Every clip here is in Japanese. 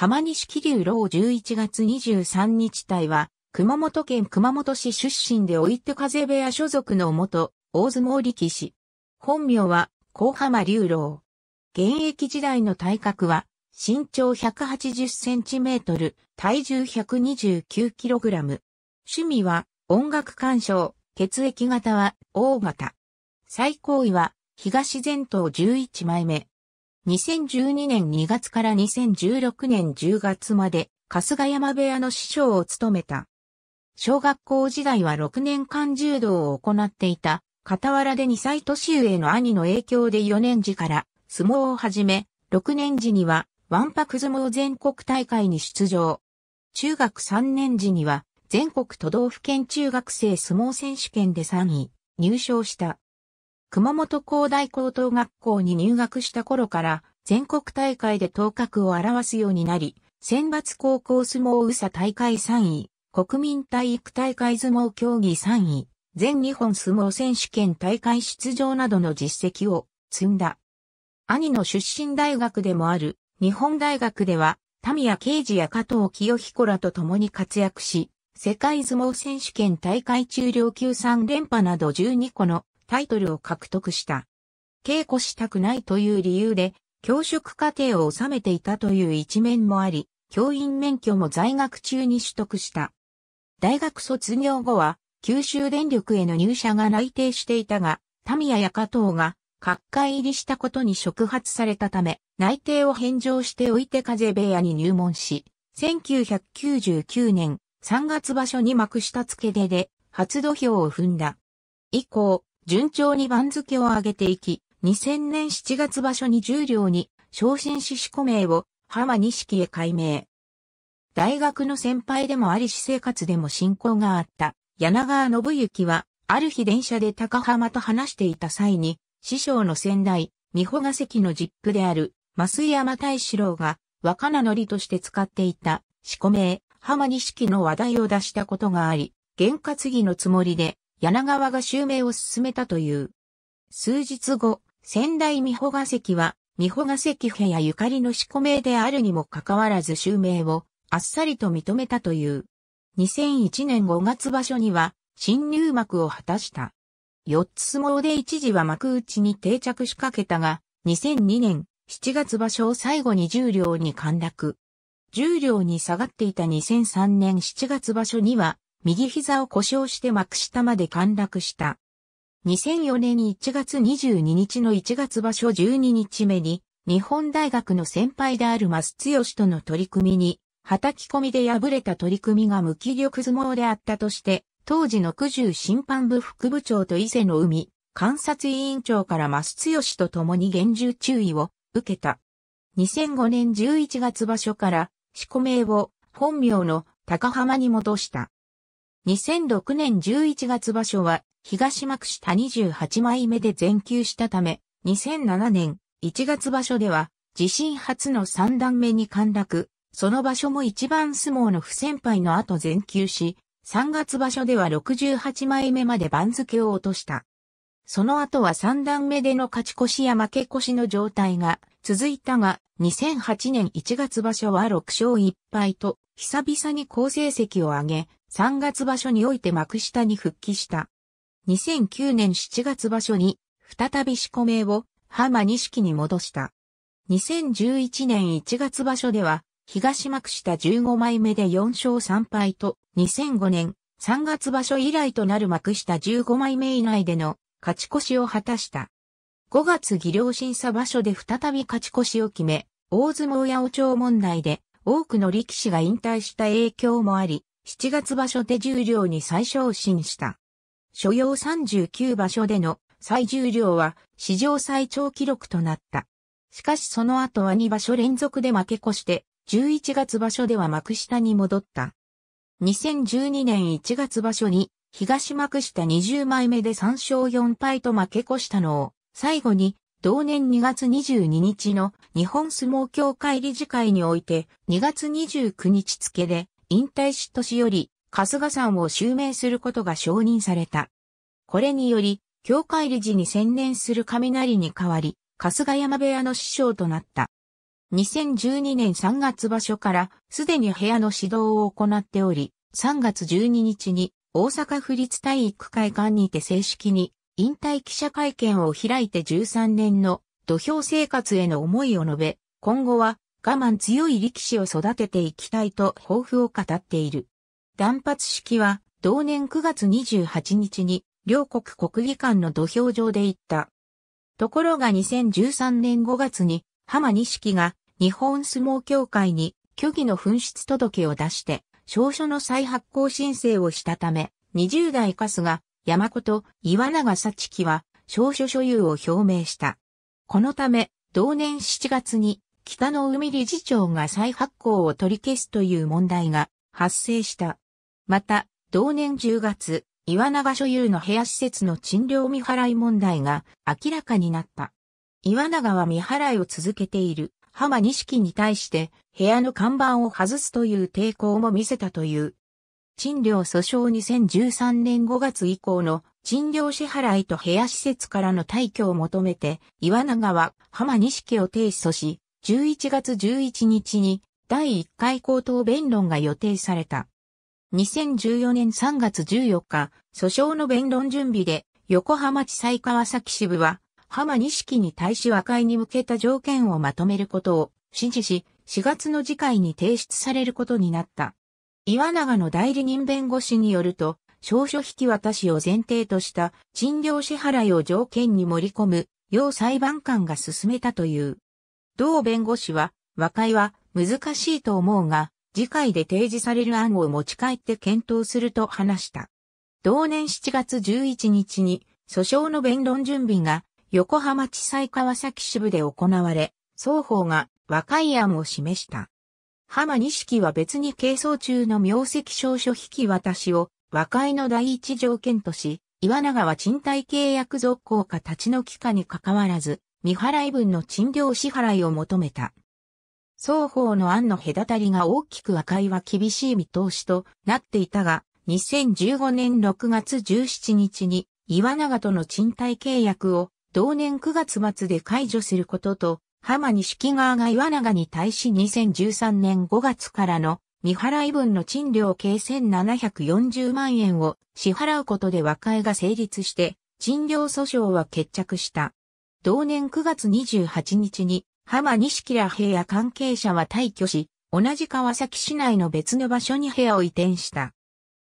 浜西気流老11月23日隊は、熊本県熊本市出身でおいて風部屋所属の元、大相撲力士。本名は、高浜龍老。現役時代の体格は、身長180センチメートル、体重129キログラム。趣味は、音楽鑑賞、血液型は、O 型。最高位は、東前頭11枚目、2012年2月から2016年10月まで、春日山部屋の師匠を務めた。小学校時代は6年間柔道を行っていた、傍らで2歳年上の兄の影響で4年時から相撲を始め、6年時には、ワンパク相撲全国大会に出場。中学3年時には、全国都道府県中学生相撲選手権で3位、入賞した。熊本高大高等学校に入学した頃から全国大会で頭角を表すようになり、選抜高校相撲宇佐大会3位、国民体育大会相撲競技3位、全日本相撲選手権大会出場などの実績を積んだ。兄の出身大学でもある日本大学では、ヤ・ケイジや加藤清彦らと共に活躍し、世界相撲選手権大会中量級3連覇など12個のタイトルを獲得した。稽古したくないという理由で、教職課程を収めていたという一面もあり、教員免許も在学中に取得した。大学卒業後は、九州電力への入社が内定していたが、タミヤや加藤が、各界入りしたことに触発されたため、内定を返上しておいて風部屋に入門し、1999年3月場所に幕下付けでで、初土俵を踏んだ。以降、順調に番付を上げていき、2000年7月場所に10両に昇進し四股名を浜錦へ改名。大学の先輩でもあり私生活でも親交があった柳川信行は、ある日電車で高浜と話していた際に、師匠の先代、美保ヶ関の実父である、増山大志郎が、若名乗りとして使っていた、四股名、浜錦の話題を出したことがあり、験担ぎのつもりで、柳川が襲名を進めたという。数日後、仙台美穂が関は、美穂が関部屋ゆかりの仕込名であるにもかかわらず襲名をあっさりと認めたという。2001年5月場所には、新入幕を果たした。四つ相撲で一時は幕内に定着しかけたが、2002年7月場所を最後に十両に陥落。十両に下がっていた2003年7月場所には、右膝を故障して幕下まで陥落した。2004年1月22日の1月場所12日目に、日本大学の先輩であるマスツヨシとの取り組みに、叩き込みで敗れた取り組みが無気力相撲であったとして、当時の九十審判部副部長と伊勢の海、観察委員長からマスツヨシと共に厳重注意を受けた。2005年11月場所から、四股名を本名の高浜に戻した。2006年11月場所は東幕下28枚目で全休したため、2007年1月場所では自身初の3段目に陥落、その場所も一番相撲の不先輩の後全休し、3月場所では68枚目まで番付を落とした。その後は3段目での勝ち越しや負け越しの状態が続いたが、2008年1月場所は6勝1敗と久々に好成績を上げ、3月場所において幕下に復帰した。2009年7月場所に、再び四股名を浜錦に戻した。2011年1月場所では、東幕下15枚目で4勝3敗と、2005年3月場所以来となる幕下15枚目以内での勝ち越しを果たした。5月技量審査場所で再び勝ち越しを決め、大相撲八王朝問題で多くの力士が引退した影響もあり、7月場所で重量に再昇進した。所要39場所での最重量は史上最長記録となった。しかしその後は2場所連続で負け越して、11月場所では幕下に戻った。2012年1月場所に東幕下20枚目で3勝4敗と負け越したのを最後に同年2月22日の日本相撲協会理事会において、2月29日付で引退し年より、春日山を襲名することが承認された。これにより、協会理事に専念する雷に代わり、春日山部屋の師匠となった。2012年3月場所からすでに部屋の指導を行っており、3月12日に大阪府立体育会館にて正式に引退記者会見を開いて13年の土俵生活への思いを述べ、今後は我慢強い力士を育てていきたいと抱負を語っている。断髪式は同年9月28日に両国国技館の土俵上で行った。ところが2013年5月に浜錦が日本相撲協会に虚偽の紛失届を出して、証書の再発行申請をしたため、20代カスが山子と岩永幸樹は証書所有を表明した。このため、同年7月に北の海理事長が再発行を取り消すという問題が発生した。また、同年10月、岩永所有の部屋施設の賃料未払い問題が明らかになった。岩永は未払いを続けている浜錦に対して部屋の看板を外すという抵抗も見せたという賃料訴訟2013年5月以降の賃料支払いと部屋施設からの退去を求めて、岩永は浜錦を提訴し、11月11日に第1回口頭弁論が予定された。2014年3月14日、訴訟の弁論準備で、横浜地裁川崎支部は、浜錦に対し和解に向けた条件をまとめることを指示し、4月の次回に提出されることになった。岩永の代理人弁護士によると、証書引き渡しを前提とした賃料支払いを条件に盛り込む、要裁判官が進めたという。同弁護士は、和解は難しいと思うが、次回で提示される案を持ち帰って検討すると話した。同年7月11日に、訴訟の弁論準備が横浜地裁川崎支部で行われ、双方が和解案を示した。浜錦は別に係争中の名跡証書引き渡しを和解の第一条件とし、岩永は賃貸契約続行か立ち退きかに関わらず、未払い分の賃料支払いを求めた。双方の案の隔たりが大きく和解は厳しい見通しとなっていたが、2015年6月17日に岩永との賃貸契約を同年9月末で解除することと浜西木川が岩永に対し2013年5月からの未払い分の賃料計1740万円を支払うことで和解が成立して、賃料訴訟は決着した。同年9月28日に、浜西木ら平や関係者は退去し、同じ川崎市内の別の場所に部屋を移転した。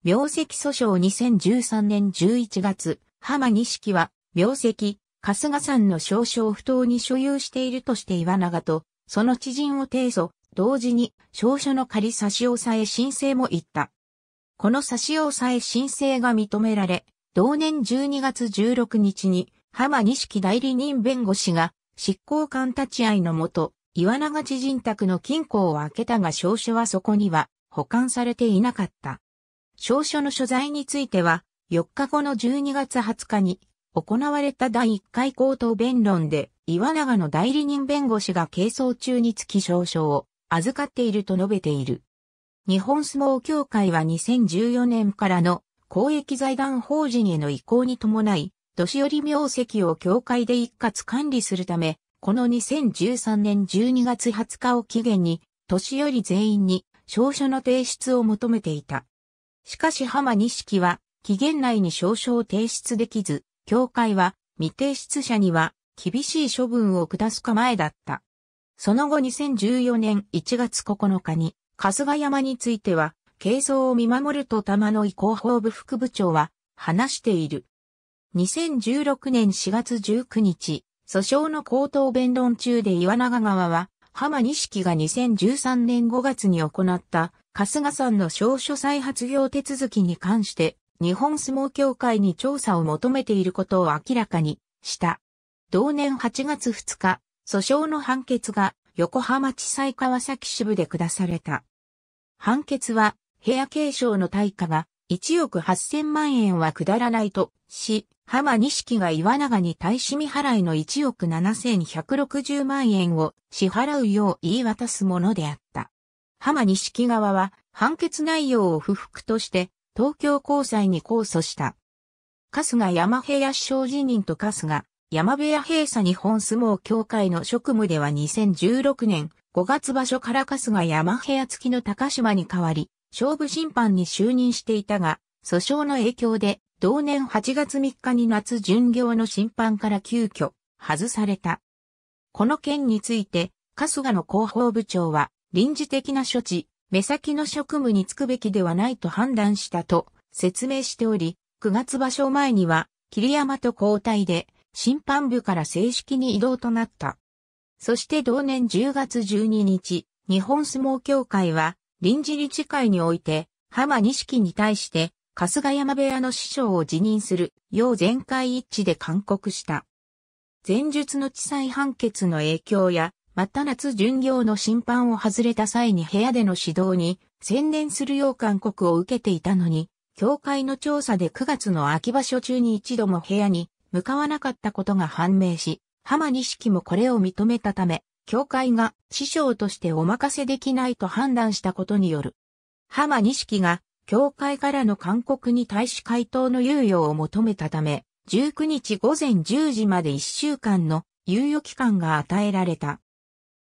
病跡訴訟2013年11月、浜西木は、病跡、春日山の少々不当に所有しているとして岩永と、その知人を提訴、同時に、証書の仮差し押さえ申請も言った。この差し押さえ申請が認められ、同年12月16日に、浜錦代理人弁護士が、執行官立ち会いのもと、岩永知人宅の金庫を開けたが証書はそこには保管されていなかった。証書の所在については、4日後の12月20日に行われた第1回口頭弁論で、岩永の代理人弁護士が係争中につき証書を預かっていると述べている。日本相撲協会は2014年からの公益財団法人への移行に伴い、年寄り名跡を協会で一括管理するため、この2013年12月20日を期限に、年寄り全員に証書の提出を求めていた。しかし浜錦は、期限内に証書を提出できず、協会は未提出者には厳しい処分を下す構えだった。その後2014年1月9日に、春日山については、継装を見守ると玉野井広報部副部長は、話している。2016年4月19日、訴訟の口頭弁論中で岩永川は、浜錦が2013年5月に行った、春日山の証書再発業手続きに関して、日本相撲協会に調査を求めていることを明らかにした。同年8月2日、訴訟の判決が横浜地裁川崎支部で下された。判決は、部屋継承の対価が1億8000万円は下らないとし、浜錦が岩永に対し未払いの1億7160万円を支払うよう言い渡すものであった。浜錦側は判決内容を不服として東京高裁に控訴した。春日山部屋市長辞任と春日山部屋閉鎖日本相撲協会の職務では2016年5月場所から春日山部屋付きの高島に代わり、勝負審判に就任していたが、訴訟の影響で、同年8月3日に夏巡業の審判から急遽、外された。この件について、春日の広報部長は、臨時的な処置、目先の職務に就くべきではないと判断したと説明しており、9月場所前には桐山と交代で審判部から正式に移動となった。そして同年10月12日、日本相撲協会は臨時理事会において浜錦に対して春日山部屋の師匠を辞任するよう全会一致で勧告した。前述の地裁判決の影響やまた夏巡業の審判を外れた際に部屋での指導に専念するよう勧告を受けていたのに、協会の調査で9月の秋場所中に一度も部屋に向かわなかったことが判明し、浜錦もこれを認めたため、協会が師匠としてお任せできないと判断したことによる。浜錦が協会からの勧告に対し回答の猶予を求めたため、19日午前10時まで1週間の猶予期間が与えられた。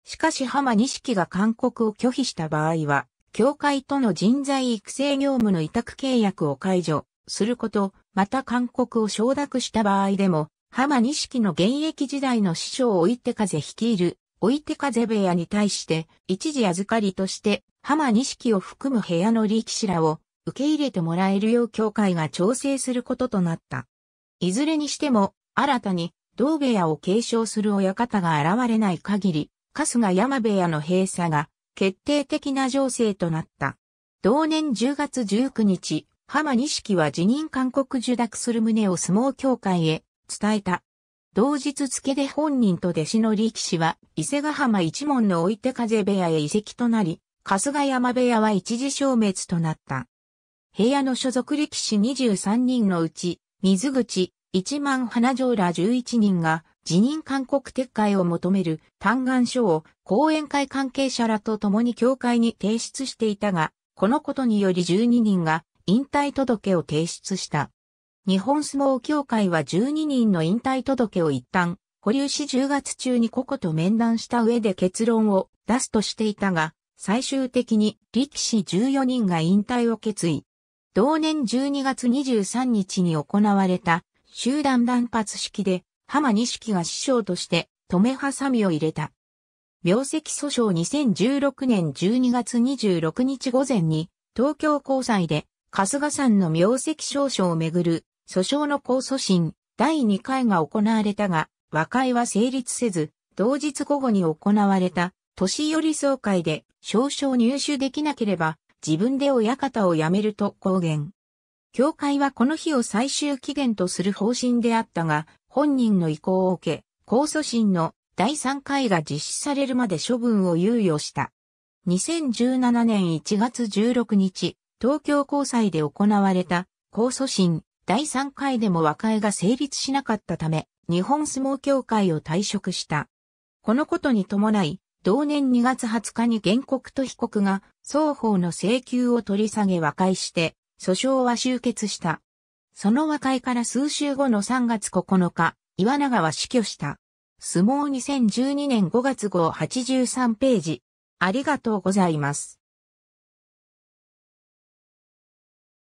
しかし浜錦が勧告を拒否した場合は、協会との人材育成業務の委託契約を解除すること、また勧告を承諾した場合でも、浜錦の現役時代の師匠を置いて風率いる、置いて風部屋に対して、一時預かりとして、浜錦を含む部屋の力士らを受け入れてもらえるよう協会が調整することとなった。いずれにしても、新たに同部屋を継承する親方が現れない限り、春日山部屋の閉鎖が決定的な情勢となった。同年10月19日、浜錦は辞任勧告受諾する旨を相撲協会へ伝えた。同日付で本人と弟子の力士は伊勢ヶ浜一門の置いて風部屋へ移籍となり、春日山部屋は一時消滅となった。部屋の所属力士23人のうち、水口、一万花城ら11人が辞任勧告撤回を求める嘆願書を講演会関係者らと共に協会に提出していたが、このことにより12人が引退届を提出した。日本相撲協会は12人の引退届を一旦、保留し10月中に個々と面談した上で結論を出すとしていたが、最終的に力士14人が引退を決意。同年12月23日に行われた集団断髪式で浜錦が師匠として、止めハサミを入れた。病跡訴訟2016年12月26日午前に、東京高裁で、春日山の名跡証書をめぐる、訴訟の控訴審、第2回が行われたが、和解は成立せず、同日午後に行われた、年寄り総会で、少々入手できなければ、自分で親方を辞めると公言。教会はこの日を最終期限とする方針であったが、本人の意向を受け、控訴審の第3回が実施されるまで処分を猶予した。2017年1月16日、東京高裁で行われた控訴審第3回でも和解が成立しなかったため、日本相撲協会を退職した。このことに伴い、同年2月20日に原告と被告が双方の請求を取り下げ和解して、訴訟は終結した。その和解から数週後の3月9日、岩永は死去した。相撲2012年5月号83ページ。ありがとうございます。